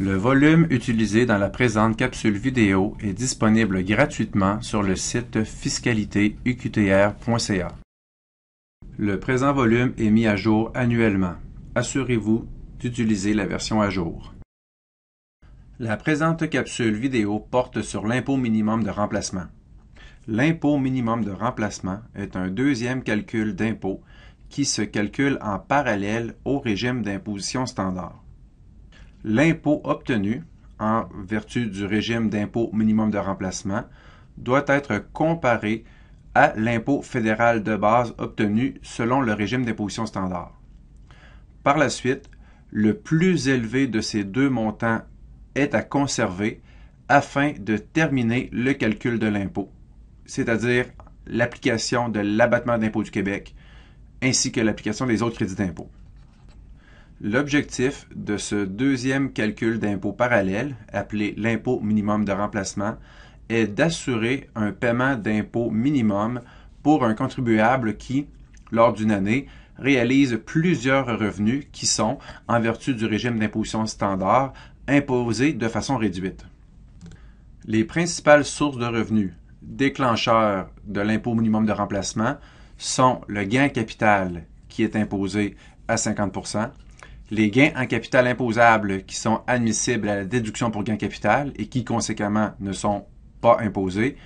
Le volume utilisé dans la présente capsule vidéo est disponible gratuitement sur le site fiscalitéuqtr.ca. Le présent volume est mis à jour annuellement. Assurez-vous d'utiliser la version à jour. La présente capsule vidéo porte sur l'impôt minimum de remplacement. L'impôt minimum de remplacement est un deuxième calcul d'impôt qui se calcule en parallèle au régime d'imposition standard. L'impôt obtenu en vertu du régime d'impôt minimum de remplacement doit être comparé à l'impôt fédéral de base obtenu selon le régime d'imposition standard. Par la suite, le plus élevé de ces deux montants est à conserver afin de terminer le calcul de l'impôt, c'est-à-dire l'application de l'abattement d'impôt du Québec ainsi que l'application des autres crédits d'impôt. L'objectif de ce deuxième calcul d'impôt parallèle, appelé l'impôt minimum de remplacement, est d'assurer un paiement d'impôt minimum pour un contribuable qui, lors d'une année, réalise plusieurs revenus qui sont, en vertu du régime d'imposition standard, imposés de façon réduite. Les principales sources de revenus déclencheurs de l'impôt minimum de remplacement sont le gain capital qui est imposé à 50 les gains en capital imposables qui sont admissibles à la déduction pour gain capital et qui conséquemment ne sont pas imposés,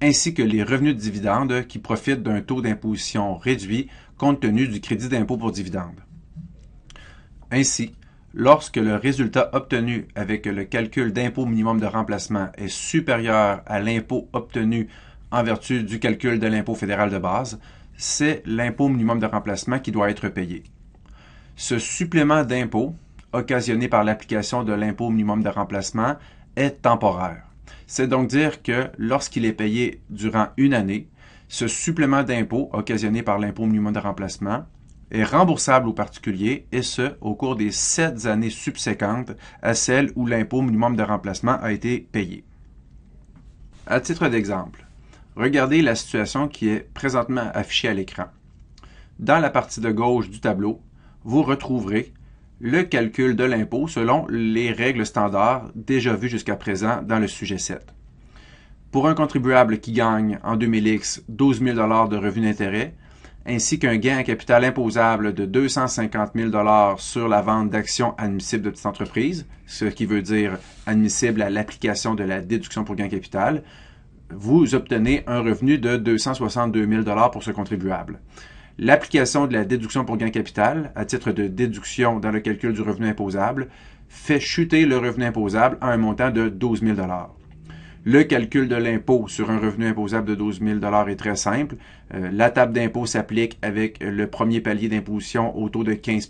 ainsi que les revenus de dividendes qui profitent d'un taux d'imposition réduit compte tenu du crédit d'impôt pour dividendes. Ainsi, lorsque le résultat obtenu avec le calcul d'impôt minimum de remplacement est supérieur à l'impôt obtenu en vertu du calcul de l'impôt fédéral de base, c'est l'impôt minimum de remplacement qui doit être payé. Ce supplément d'impôt, occasionné par l'application de l'impôt minimum de remplacement, est temporaire. C'est donc dire que lorsqu'il est payé durant une année, ce supplément d'impôt occasionné par l'impôt minimum de remplacement est remboursable au particulier et ce au cours des sept années subséquentes à celles où l'impôt minimum de remplacement a été payé. À titre d'exemple, regardez la situation qui est présentement affichée à l'écran. Dans la partie de gauche du tableau, vous retrouverez le calcul de l'impôt selon les règles standards déjà vues jusqu'à présent dans le sujet 7. Pour un contribuable qui gagne en 2000X 12 000 de revenus d'intérêt, ainsi qu'un gain à capital imposable de 250 000 sur la vente d'actions admissibles de petite entreprise, ce qui veut dire admissible à l'application de la déduction pour gain capital, vous obtenez un revenu de 262 000 pour ce contribuable. L'application de la déduction pour gain capital à titre de déduction dans le calcul du revenu imposable fait chuter le revenu imposable à un montant de 12 000 le calcul de l'impôt sur un revenu imposable de 12 000 est très simple. Euh, la table d'impôt s'applique avec le premier palier d'imposition au taux de 15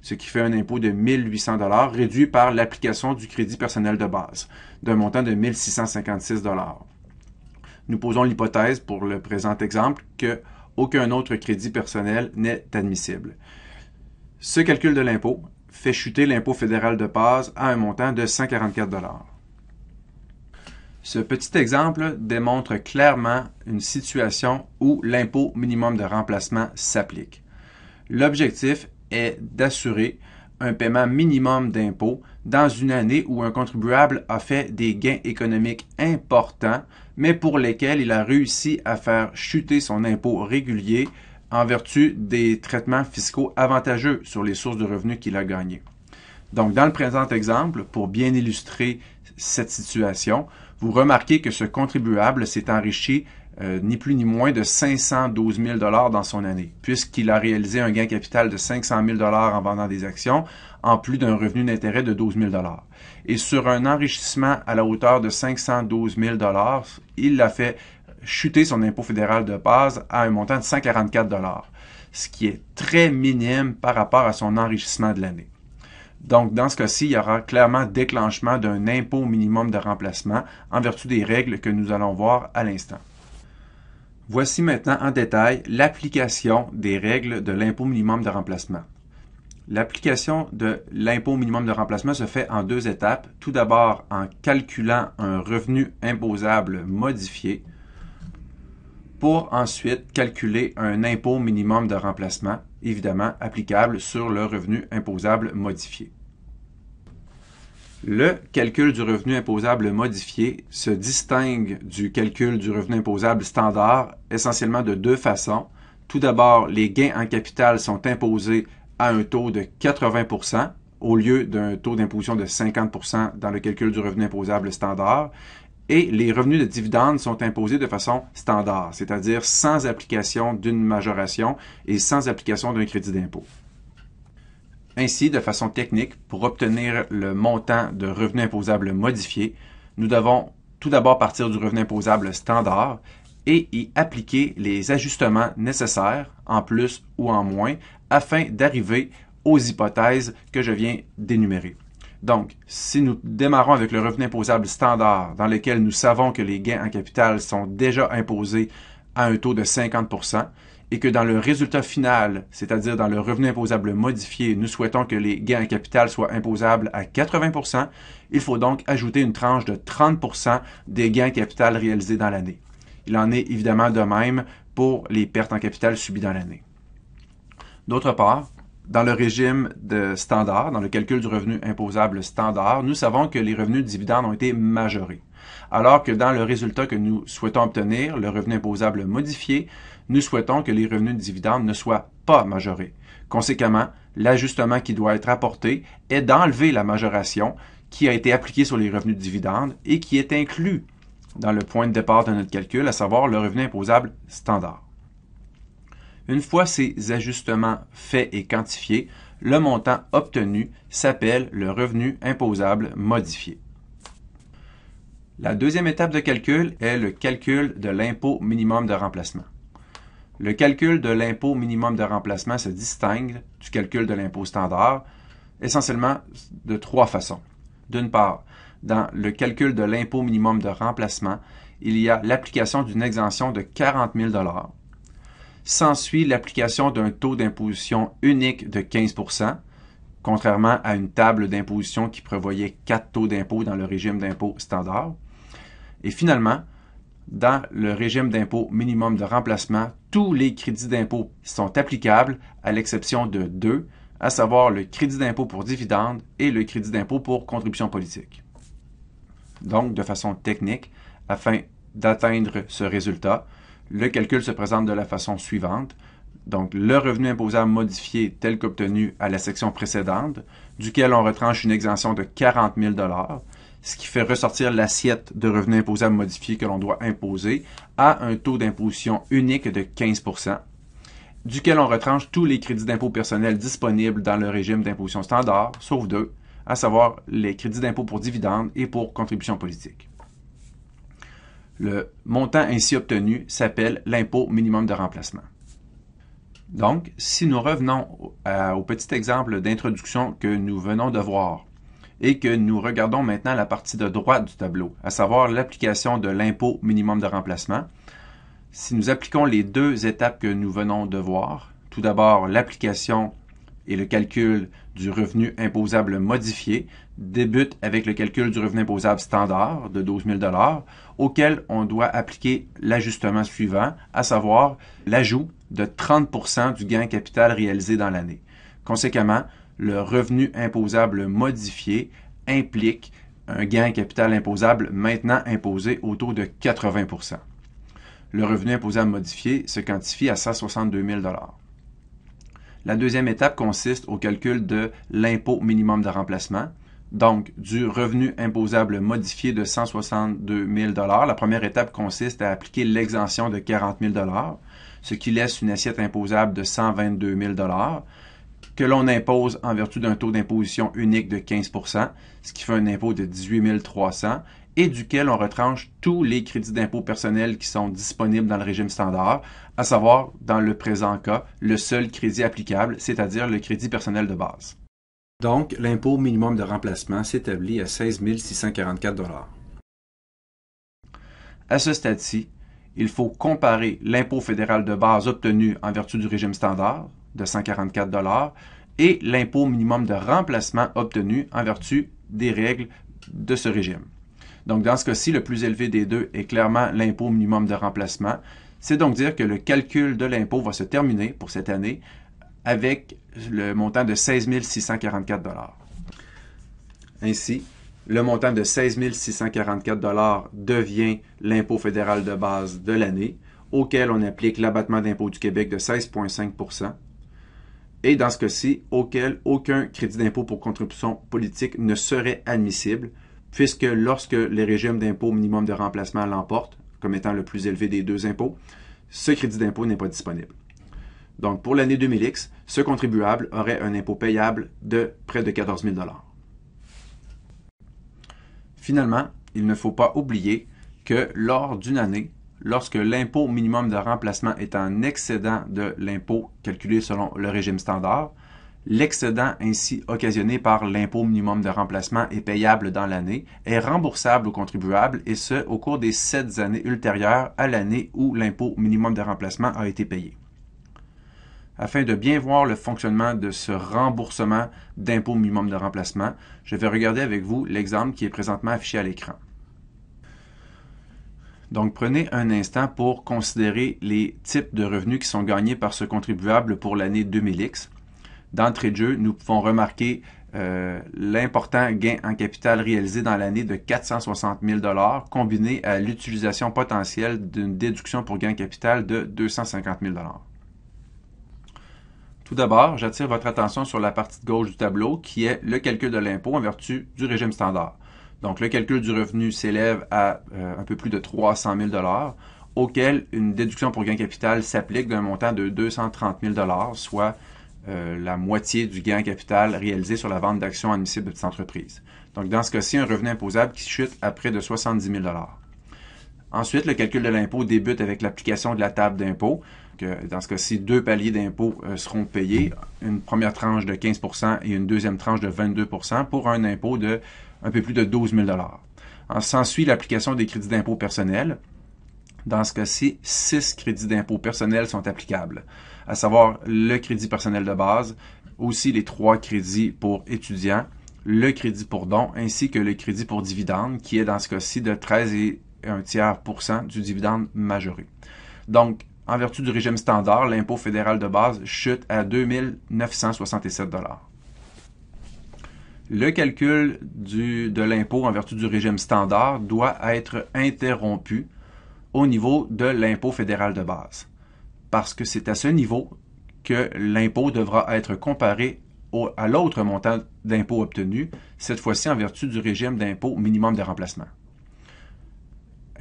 ce qui fait un impôt de 1 800 réduit par l'application du crédit personnel de base d'un montant de 1 656 Nous posons l'hypothèse pour le présent exemple que aucun autre crédit personnel n'est admissible. Ce calcul de l'impôt fait chuter l'impôt fédéral de base à un montant de 144 Ce petit exemple démontre clairement une situation où l'impôt minimum de remplacement s'applique. L'objectif est d'assurer un paiement minimum d'impôt dans une année où un contribuable a fait des gains économiques importants mais pour lesquels il a réussi à faire chuter son impôt régulier en vertu des traitements fiscaux avantageux sur les sources de revenus qu'il a gagnées. Donc, dans le présent exemple, pour bien illustrer cette situation, vous remarquez que ce contribuable s'est enrichi euh, ni plus ni moins de 512 000 dollars dans son année, puisqu'il a réalisé un gain capital de 500 000 dollars en vendant des actions, en plus d'un revenu d'intérêt de 12 000 dollars et sur un enrichissement à la hauteur de 512 000 il a fait chuter son impôt fédéral de base à un montant de 144 ce qui est très minime par rapport à son enrichissement de l'année. Donc, dans ce cas-ci, il y aura clairement déclenchement d'un impôt minimum de remplacement en vertu des règles que nous allons voir à l'instant. Voici maintenant en détail l'application des règles de l'impôt minimum de remplacement. L'application de l'impôt minimum de remplacement se fait en deux étapes. Tout d'abord en calculant un revenu imposable modifié pour ensuite calculer un impôt minimum de remplacement, évidemment applicable sur le revenu imposable modifié. Le calcul du revenu imposable modifié se distingue du calcul du revenu imposable standard essentiellement de deux façons. Tout d'abord, les gains en capital sont imposés à un taux de 80 au lieu d'un taux d'imposition de 50 dans le calcul du revenu imposable standard. Et les revenus de dividendes sont imposés de façon standard, c'est-à-dire sans application d'une majoration et sans application d'un crédit d'impôt. Ainsi, de façon technique, pour obtenir le montant de revenu imposable modifié, nous devons tout d'abord partir du revenu imposable standard et y appliquer les ajustements nécessaires, en plus ou en moins, afin d'arriver aux hypothèses que je viens d'énumérer. Donc, si nous démarrons avec le revenu imposable standard, dans lequel nous savons que les gains en capital sont déjà imposés à un taux de 50 et que dans le résultat final, c'est-à-dire dans le revenu imposable modifié, nous souhaitons que les gains en capital soient imposables à 80 il faut donc ajouter une tranche de 30 des gains en capital réalisés dans l'année. Il en est évidemment de même pour les pertes en capital subies dans l'année. D'autre part, dans le régime de standard, dans le calcul du revenu imposable standard, nous savons que les revenus de dividendes ont été majorés. Alors que dans le résultat que nous souhaitons obtenir, le revenu imposable modifié, nous souhaitons que les revenus de dividendes ne soient pas majorés. Conséquemment, l'ajustement qui doit être apporté est d'enlever la majoration qui a été appliquée sur les revenus de dividendes et qui est inclus dans le point de départ de notre calcul, à savoir le revenu imposable standard. Une fois ces ajustements faits et quantifiés, le montant obtenu s'appelle le revenu imposable modifié. La deuxième étape de calcul est le calcul de l'impôt minimum de remplacement. Le calcul de l'impôt minimum de remplacement se distingue du calcul de l'impôt standard essentiellement de trois façons. D'une part, dans le calcul de l'impôt minimum de remplacement, il y a l'application d'une exemption de 40 000 s'ensuit l'application d'un taux d'imposition unique de 15 contrairement à une table d'imposition qui prévoyait quatre taux d'impôt dans le régime d'impôt standard. Et finalement, dans le régime d'impôt minimum de remplacement, tous les crédits d'impôt sont applicables à l'exception de deux, à savoir le crédit d'impôt pour dividendes et le crédit d'impôt pour contribution politique. Donc, de façon technique, afin d'atteindre ce résultat, le calcul se présente de la façon suivante. Donc, le revenu imposable modifié tel qu'obtenu à la section précédente, duquel on retranche une exemption de 40 000 ce qui fait ressortir l'assiette de revenu imposable modifié que l'on doit imposer à un taux d'imposition unique de 15 duquel on retranche tous les crédits d'impôt personnel disponibles dans le régime d'imposition standard, sauf deux, à savoir les crédits d'impôt pour dividendes et pour contributions politiques. Le montant ainsi obtenu s'appelle l'impôt minimum de remplacement. Donc, si nous revenons au petit exemple d'introduction que nous venons de voir et que nous regardons maintenant la partie de droite du tableau, à savoir l'application de l'impôt minimum de remplacement, si nous appliquons les deux étapes que nous venons de voir, tout d'abord l'application et le calcul du revenu imposable modifié, débute avec le calcul du revenu imposable standard de 12 000 auquel on doit appliquer l'ajustement suivant, à savoir l'ajout de 30 du gain capital réalisé dans l'année. Conséquemment, le revenu imposable modifié implique un gain capital imposable maintenant imposé au taux de 80 Le revenu imposable modifié se quantifie à 162 000 La deuxième étape consiste au calcul de l'impôt minimum de remplacement, donc du revenu imposable modifié de 162 000 La première étape consiste à appliquer l'exemption de 40 000 ce qui laisse une assiette imposable de 122 000 que l'on impose en vertu d'un taux d'imposition unique de 15 ce qui fait un impôt de 18 300 et duquel on retranche tous les crédits d'impôt personnels qui sont disponibles dans le régime standard, à savoir, dans le présent cas, le seul crédit applicable, c'est-à-dire le crédit personnel de base. Donc, l'impôt minimum de remplacement s'établit à 16 644 À ce stade-ci, il faut comparer l'impôt fédéral de base obtenu en vertu du régime standard de 144 et l'impôt minimum de remplacement obtenu en vertu des règles de ce régime. Donc, dans ce cas-ci, le plus élevé des deux est clairement l'impôt minimum de remplacement. C'est donc dire que le calcul de l'impôt va se terminer pour cette année avec le montant de 16 644 Ainsi, le montant de 16 644 devient l'impôt fédéral de base de l'année, auquel on applique l'abattement d'impôt du Québec de 16,5 et dans ce cas-ci, auquel aucun crédit d'impôt pour contribution politique ne serait admissible, puisque lorsque les régimes d'impôt minimum de remplacement l'emportent, comme étant le plus élevé des deux impôts, ce crédit d'impôt n'est pas disponible. Donc, pour l'année 2000X, ce contribuable aurait un impôt payable de près de 14 000 Finalement, il ne faut pas oublier que lors d'une année, lorsque l'impôt minimum de remplacement est en excédent de l'impôt calculé selon le régime standard, l'excédent ainsi occasionné par l'impôt minimum de remplacement est payable dans l'année, est remboursable au contribuable et ce au cours des sept années ultérieures à l'année où l'impôt minimum de remplacement a été payé afin de bien voir le fonctionnement de ce remboursement d'impôt minimum de remplacement, je vais regarder avec vous l'exemple qui est présentement affiché à l'écran. Donc prenez un instant pour considérer les types de revenus qui sont gagnés par ce contribuable pour l'année 2000X. D'entrée de jeu, nous pouvons remarquer euh, l'important gain en capital réalisé dans l'année de 460 000 combiné à l'utilisation potentielle d'une déduction pour gain en capital de 250 000 tout d'abord, j'attire votre attention sur la partie de gauche du tableau qui est le calcul de l'impôt en vertu du régime standard. Donc, le calcul du revenu s'élève à euh, un peu plus de 300 000 auquel une déduction pour gain capital s'applique d'un montant de 230 000 soit euh, la moitié du gain capital réalisé sur la vente d'actions admissibles de cette entreprise. Donc, dans ce cas-ci, un revenu imposable qui chute à près de 70 000 Ensuite, le calcul de l'impôt débute avec l'application de la table d'impôt dans ce cas-ci, deux paliers d'impôts euh, seront payés, une première tranche de 15 et une deuxième tranche de 22 pour un impôt de un peu plus de 12 000 S'ensuit l'application des crédits d'impôt personnels. Dans ce cas-ci, six crédits d'impôt personnels sont applicables, à savoir le crédit personnel de base, aussi les trois crédits pour étudiants, le crédit pour don ainsi que le crédit pour dividendes, qui est dans ce cas-ci de 13 et un tiers pour du dividende majoré. Donc, en vertu du régime standard, l'impôt fédéral de base chute à 2 967 Le calcul du, de l'impôt en vertu du régime standard doit être interrompu au niveau de l'impôt fédéral de base, parce que c'est à ce niveau que l'impôt devra être comparé à l'autre montant d'impôt obtenu, cette fois-ci en vertu du régime d'impôt minimum de remplacement.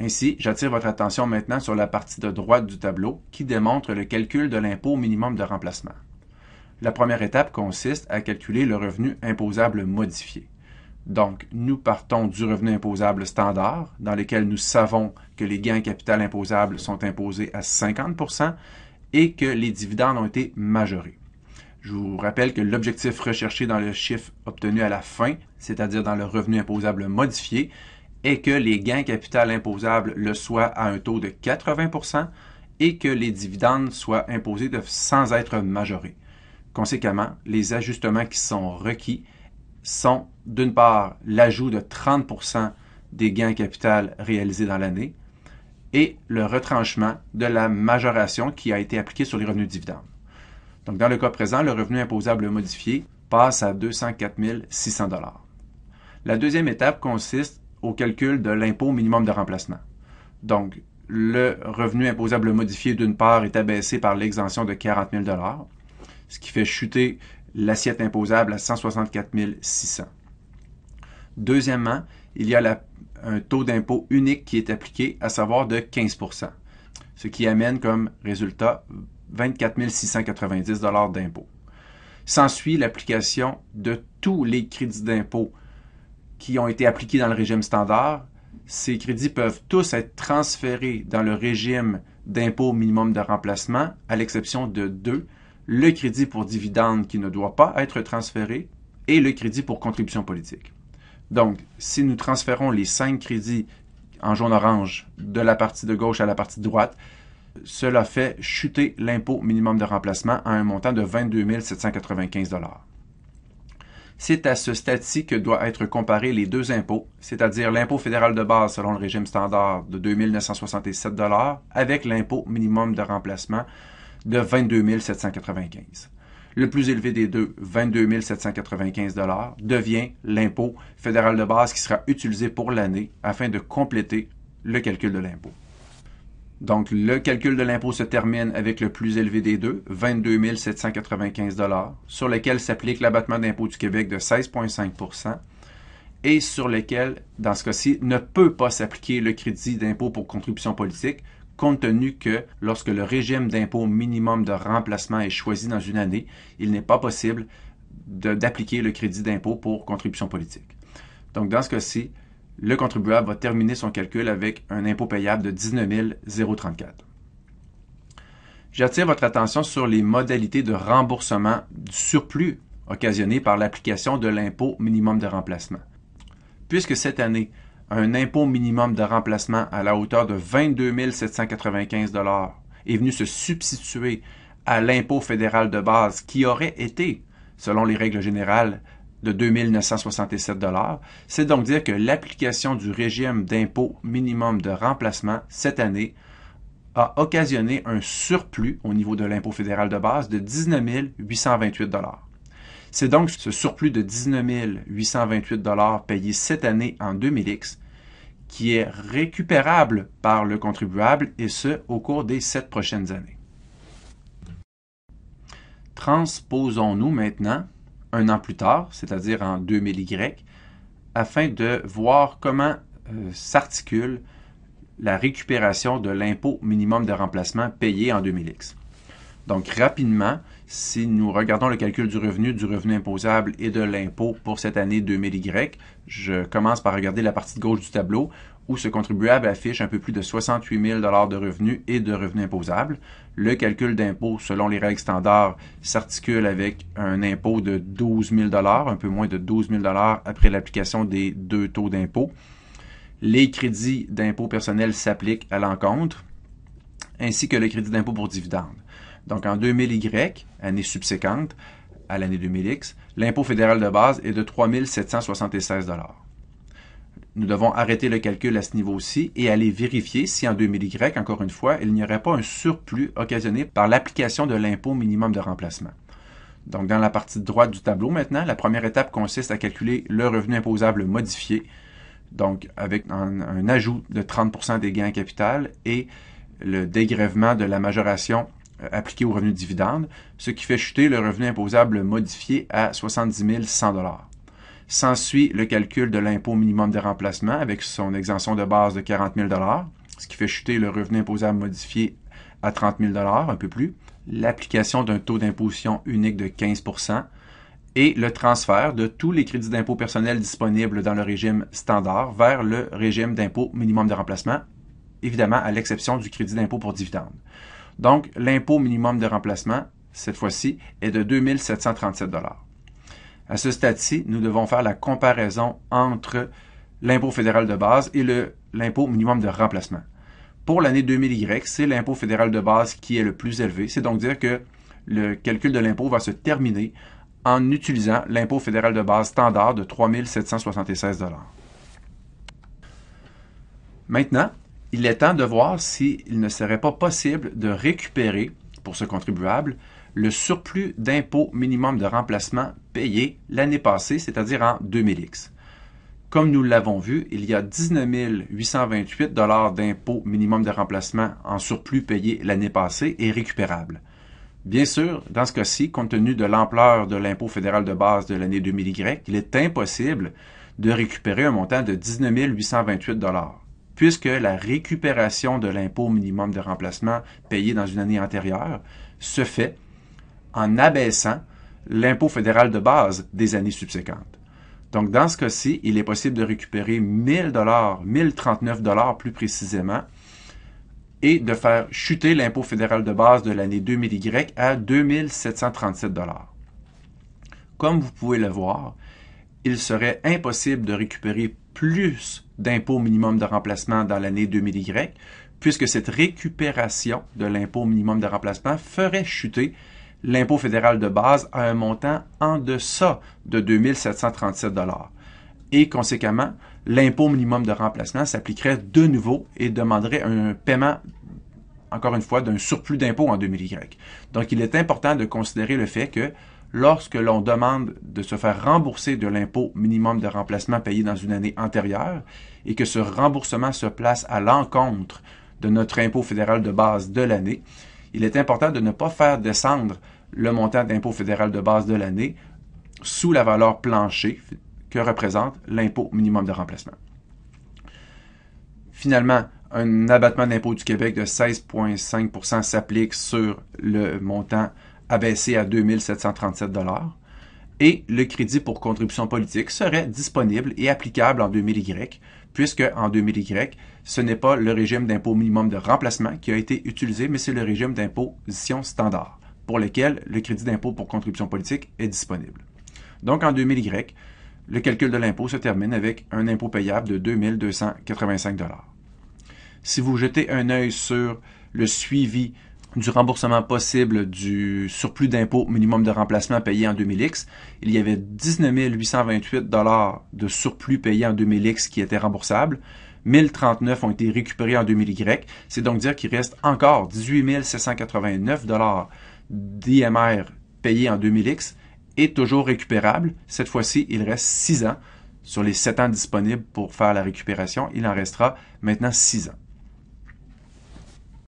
Ainsi, j'attire votre attention maintenant sur la partie de droite du tableau qui démontre le calcul de l'impôt minimum de remplacement. La première étape consiste à calculer le revenu imposable modifié. Donc, nous partons du revenu imposable standard, dans lequel nous savons que les gains capital imposables sont imposés à 50 et que les dividendes ont été majorés. Je vous rappelle que l'objectif recherché dans le chiffre obtenu à la fin, c'est-à-dire dans le revenu imposable modifié, est que les gains capital imposables le soient à un taux de 80 et que les dividendes soient imposés sans être majorés. Conséquemment, les ajustements qui sont requis sont d'une part l'ajout de 30 des gains capital réalisés dans l'année et le retranchement de la majoration qui a été appliquée sur les revenus de dividendes. Donc, dans le cas présent, le revenu imposable modifié passe à 204 600 La deuxième étape consiste au calcul de l'impôt minimum de remplacement. Donc, le revenu imposable modifié d'une part est abaissé par l'exemption de 40 000 ce qui fait chuter l'assiette imposable à 164 600. Deuxièmement, il y a un taux d'impôt unique qui est appliqué, à savoir de 15 ce qui amène comme résultat 24 690 d'impôt. S'ensuit l'application de tous les crédits d'impôt qui ont été appliqués dans le régime standard, ces crédits peuvent tous être transférés dans le régime d'impôt minimum de remplacement, à l'exception de deux, le crédit pour dividendes qui ne doit pas être transféré et le crédit pour contribution politique. Donc, si nous transférons les cinq crédits en jaune-orange de la partie de gauche à la partie droite, cela fait chuter l'impôt minimum de remplacement à un montant de 22 795 c'est à ce stade-ci que doivent être comparés les deux impôts, c'est-à-dire l'impôt fédéral de base selon le régime standard de 2 967 avec l'impôt minimum de remplacement de 22 795. Le plus élevé des deux, 22 795 devient l'impôt fédéral de base qui sera utilisé pour l'année afin de compléter le calcul de l'impôt. Donc, le calcul de l'impôt se termine avec le plus élevé des deux, 22 795 sur lequel s'applique l'abattement d'impôt du Québec de 16,5 et sur lequel, dans ce cas-ci, ne peut pas s'appliquer le crédit d'impôt pour contribution politique, compte tenu que lorsque le régime d'impôt minimum de remplacement est choisi dans une année, il n'est pas possible d'appliquer le crédit d'impôt pour contribution politique. Donc, dans ce cas-ci, le contribuable va terminer son calcul avec un impôt payable de 19 034. J'attire votre attention sur les modalités de remboursement du surplus occasionné par l'application de l'impôt minimum de remplacement. Puisque cette année, un impôt minimum de remplacement à la hauteur de 22 795 est venu se substituer à l'impôt fédéral de base qui aurait été, selon les règles générales, de 2967 C'est donc dire que l'application du régime d'impôt minimum de remplacement cette année a occasionné un surplus au niveau de l'impôt fédéral de base de 19 828 C'est donc ce surplus de 19 828 payé cette année en 2000X qui est récupérable par le contribuable et ce au cours des sept prochaines années. Transposons-nous maintenant un an plus tard, c'est-à-dire en 2000Y, afin de voir comment euh, s'articule la récupération de l'impôt minimum de remplacement payé en 2000X. Donc rapidement, si nous regardons le calcul du revenu, du revenu imposable et de l'impôt pour cette année 2000Y, je commence par regarder la partie de gauche du tableau ce contribuable affiche un peu plus de 68 000 de revenus et de revenus imposables. Le calcul d'impôt, selon les règles standards, s'articule avec un impôt de 12 000 un peu moins de 12 000 après l'application des deux taux d'impôt. Les crédits d'impôt personnel s'appliquent à l'encontre, ainsi que le crédit d'impôt pour dividendes. Donc en 2000Y, année subséquente à l'année 2000X, l'impôt fédéral de base est de 3 776 nous devons arrêter le calcul à ce niveau-ci et aller vérifier si en 2000Y, encore une fois, il n'y aurait pas un surplus occasionné par l'application de l'impôt minimum de remplacement. Donc dans la partie droite du tableau maintenant, la première étape consiste à calculer le revenu imposable modifié, donc avec un, ajout de 30% des gains en capital et le dégrèvement de la majoration euh, appliquée au revenu dividende, ce qui fait chuter le revenu imposable modifié à 70 100 S'ensuit le calcul de l'impôt minimum de remplacement avec son exemption de base de 40 000 ce qui fait chuter le revenu imposable modifié à 30 000 un peu plus, l'application d'un taux d'imposition unique de 15 et le transfert de tous les crédits d'impôt personnel disponibles dans le régime standard vers le régime d'impôt minimum de remplacement, évidemment à l'exception du crédit d'impôt pour dividendes. Donc, l'impôt minimum de remplacement, cette fois-ci, est de 2 737 à ce stade-ci, nous devons faire la comparaison entre l'impôt fédéral de base et l'impôt minimum de remplacement. Pour l'année 2000Y, c'est l'impôt fédéral de base qui est le plus élevé. C'est donc dire que le calcul de l'impôt va se terminer en utilisant l'impôt fédéral de base standard de 3776 776 Maintenant, il est temps de voir s'il ne serait pas possible de récupérer, pour ce contribuable, le surplus d'impôt minimum de remplacement payé l'année passée, c'est-à-dire en 2000X. Comme nous l'avons vu, il y a 19 828 d'impôt minimum de remplacement en surplus payé l'année passée et récupérable. Bien sûr, dans ce cas-ci, compte tenu de l'ampleur de l'impôt fédéral de base de l'année 2000Y, il est impossible de récupérer un montant de 19 828 puisque la récupération de l'impôt minimum de remplacement payé dans une année antérieure se fait en abaissant l'impôt fédéral de base des années subséquentes. Donc, dans ce cas-ci, il est possible de récupérer 1000 dollars, 1039 dollars plus précisément, et de faire chuter l'impôt fédéral de base de l'année 2000Y à 2737 dollars. Comme vous pouvez le voir, il serait impossible de récupérer plus d'impôts minimum de remplacement dans l'année 2000Y, puisque cette récupération de l'impôt minimum de remplacement ferait chuter l'impôt fédéral de base a un montant en deçà de 2737 et conséquemment, l'impôt minimum de remplacement s'appliquerait de nouveau et demanderait un paiement, encore une fois, d'un surplus d'impôt en 2000Y. Donc, il est important de considérer le fait que lorsque l'on demande de se faire rembourser de l'impôt minimum de remplacement payé dans une année antérieure et que ce remboursement se place à l'encontre de notre impôt fédéral de base de l'année, il est important de ne pas faire descendre le montant d'impôt fédéral de base de l'année sous la valeur planchée que représente l'impôt minimum de remplacement. Finalement, un abattement d'impôt du Québec de 16,5 s'applique sur le montant abaissé à 2737 et le crédit pour contribution politique serait disponible et applicable en 2000Y, puisque en 2000Y, ce n'est pas le régime d'impôt minimum de remplacement qui a été utilisé, mais c'est le régime d'imposition standard pour lesquels le crédit d'impôt pour contribution politique est disponible. Donc en 2000 Y, le calcul de l'impôt se termine avec un impôt payable de 2285 Si vous jetez un œil sur le suivi du remboursement possible du surplus d'impôt minimum de remplacement payé en 2000X, il y avait 19 828 de surplus payé en 2000X qui étaient remboursables. 1039 ont été récupérés en 2000Y. C'est donc dire qu'il reste encore 18 789 Dmr payé en 2000X est toujours récupérable. Cette fois-ci, il reste 6 ans. Sur les 7 ans disponibles pour faire la récupération, il en restera maintenant 6 ans.